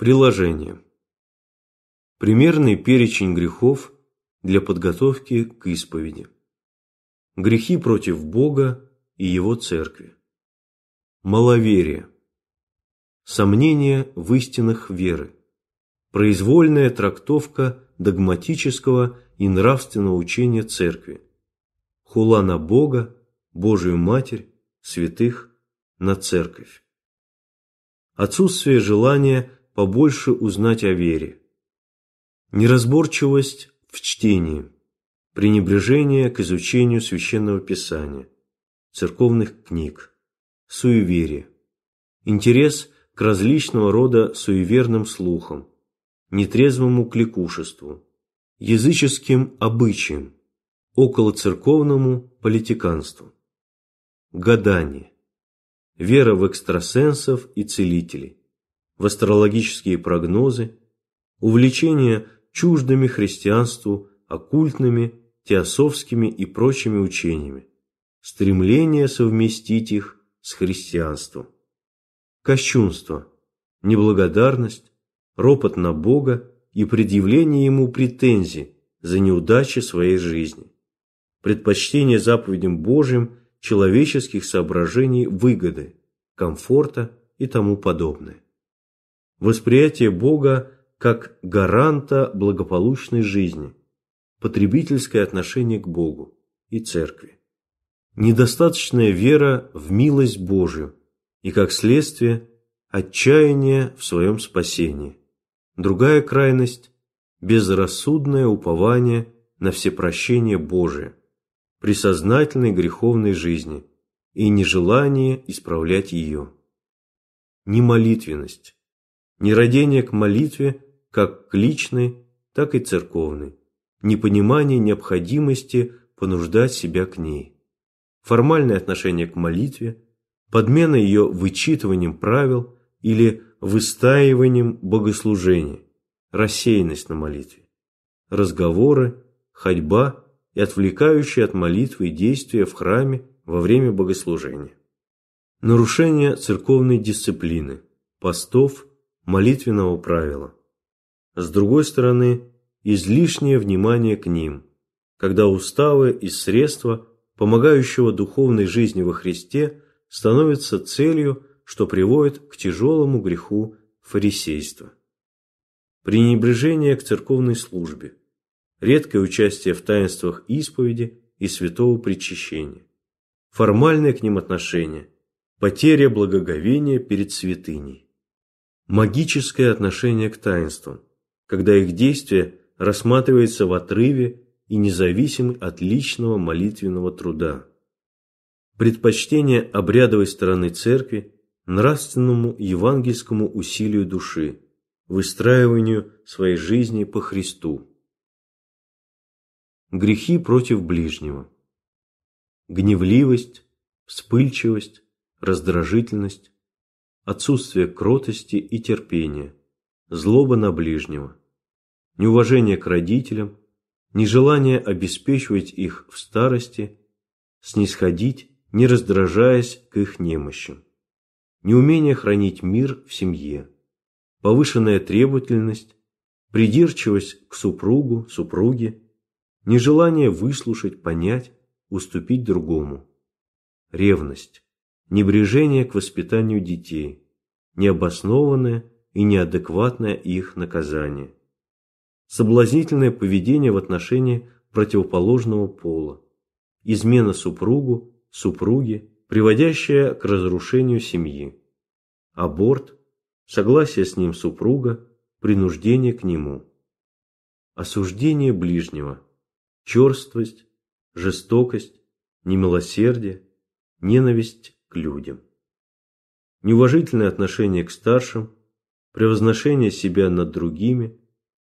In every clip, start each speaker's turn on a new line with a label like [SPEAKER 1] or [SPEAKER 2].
[SPEAKER 1] Приложение. Примерный перечень грехов для подготовки к исповеди. Грехи против Бога и Его Церкви. Маловерие. Сомнение в истинах веры. Произвольная трактовка догматического и нравственного учения Церкви. Хула на Бога, Божию Матерь, святых, на Церковь. Отсутствие желания – побольше узнать о вере. Неразборчивость в чтении, пренебрежение к изучению священного писания, церковных книг, суеверие, интерес к различного рода суеверным слухам, нетрезвому кликушеству, языческим обычаям, околоцерковному политиканству, гадание, вера в экстрасенсов и целителей, в астрологические прогнозы, увлечение чуждыми христианству оккультными, теософскими и прочими учениями, стремление совместить их с христианством. Кощунство, неблагодарность, ропот на Бога и предъявление Ему претензий за неудачи своей жизни, предпочтение заповедям Божьим человеческих соображений выгоды, комфорта и тому подобное восприятие Бога как гаранта благополучной жизни, потребительское отношение к Богу и Церкви, недостаточная вера в милость Божию и, как следствие, отчаяние в своем спасении. Другая крайность – безрассудное упование на всепрощение Божие при сознательной греховной жизни и нежелание исправлять ее. Немолитвенность нерадение к молитве как к личной, так и церковной, непонимание необходимости понуждать себя к ней, формальное отношение к молитве, подмена ее вычитыванием правил или выстаиванием богослужения, рассеянность на молитве, разговоры, ходьба и отвлекающие от молитвы действия в храме во время богослужения, нарушение церковной дисциплины, постов – молитвенного правила. С другой стороны, излишнее внимание к ним, когда уставы и средства, помогающего духовной жизни во Христе, становятся целью, что приводит к тяжелому греху фарисейства. Пренебрежение к церковной службе, редкое участие в таинствах исповеди и святого причащения, формальное к ним отношение, потеря благоговения перед святыней магическое отношение к таинствам, когда их действие рассматривается в отрыве и независим от личного молитвенного труда. Предпочтение обрядовой стороны церкви нравственному евангельскому усилию души, выстраиванию своей жизни по Христу. Грехи против ближнего. Гневливость, вспыльчивость, раздражительность, отсутствие кротости и терпения, злоба на ближнего, неуважение к родителям, нежелание обеспечивать их в старости, снисходить, не раздражаясь к их немощам, неумение хранить мир в семье, повышенная требовательность, придирчивость к супругу, супруге, нежелание выслушать, понять, уступить другому, ревность небрежение к воспитанию детей, необоснованное и неадекватное их наказание, соблазнительное поведение в отношении противоположного пола, измена супругу, супруге, приводящая к разрушению семьи, аборт, согласие с ним супруга, принуждение к нему, осуждение ближнего, черствость, жестокость, немилосердие, ненависть к людям. Неуважительное отношение к старшим, превозношение себя над другими,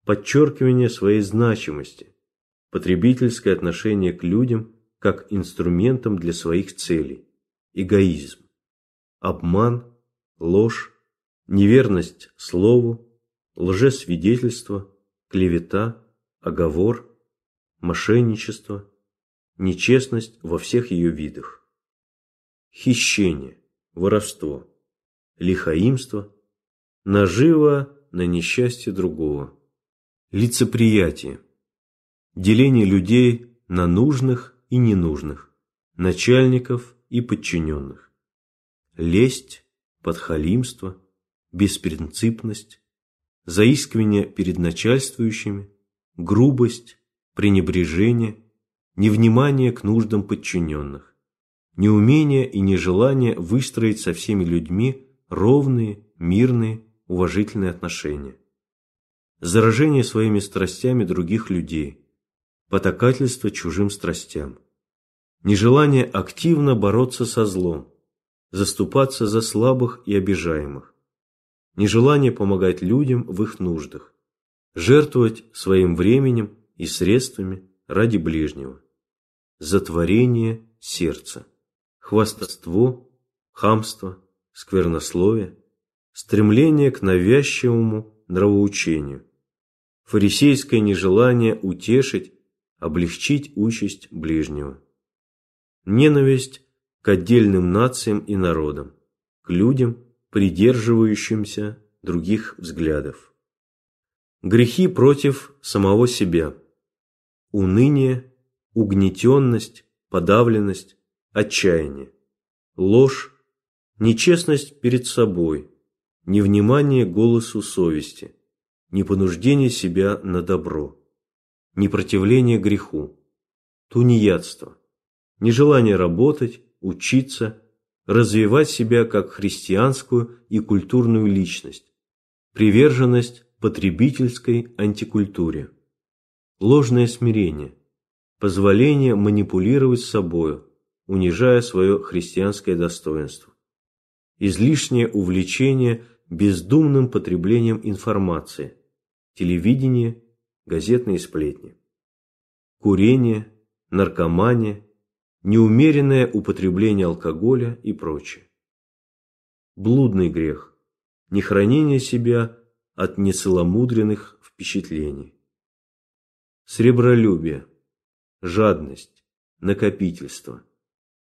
[SPEAKER 1] подчеркивание своей значимости, потребительское отношение к людям как инструментом для своих целей, эгоизм, обман, ложь, неверность слову, лжесвидетельство, клевета, оговор, мошенничество, нечестность во всех ее видах хищение, воровство, лихаимство, наживо на несчастье другого, лицеприятие, деление людей на нужных и ненужных, начальников и подчиненных, лесть, подхалимство, беспринципность, заискивание перед начальствующими, грубость, пренебрежение, невнимание к нуждам подчиненных неумение и нежелание выстроить со всеми людьми ровные, мирные, уважительные отношения. Заражение своими страстями других людей, потакательство чужим страстям. Нежелание активно бороться со злом, заступаться за слабых и обижаемых. Нежелание помогать людям в их нуждах, жертвовать своим временем и средствами ради ближнего. Затворение сердца хвастовство, хамство, сквернословие, стремление к навязчивому нравоучению, фарисейское нежелание утешить, облегчить участь ближнего, ненависть к отдельным нациям и народам, к людям, придерживающимся других взглядов, грехи против самого себя, уныние, угнетенность, подавленность, отчаяние, ложь, нечестность перед собой, невнимание голосу совести, непонуждение себя на добро, непротивление греху, тунеядство, нежелание работать, учиться, развивать себя как христианскую и культурную личность, приверженность потребительской антикультуре, ложное смирение, позволение манипулировать собою, унижая свое христианское достоинство. Излишнее увлечение бездумным потреблением информации, телевидение, газетные сплетни. Курение, наркомания, неумеренное употребление алкоголя и прочее. Блудный грех – нехранение себя от нецеломудренных впечатлений. Сребролюбие, жадность, накопительство –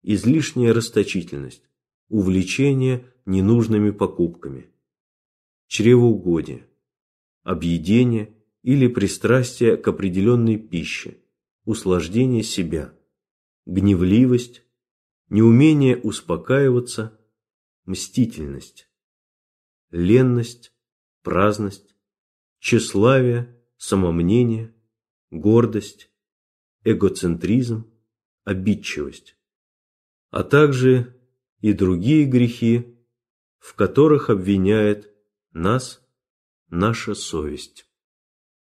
[SPEAKER 1] излишняя расточительность, увлечение ненужными покупками, чревоугодие, объедение или пристрастие к определенной пище, услаждение себя, гневливость, неумение успокаиваться, мстительность, ленность, праздность, тщеславие, самомнение, гордость, эгоцентризм, обидчивость а также и другие грехи, в которых обвиняет нас наша совесть.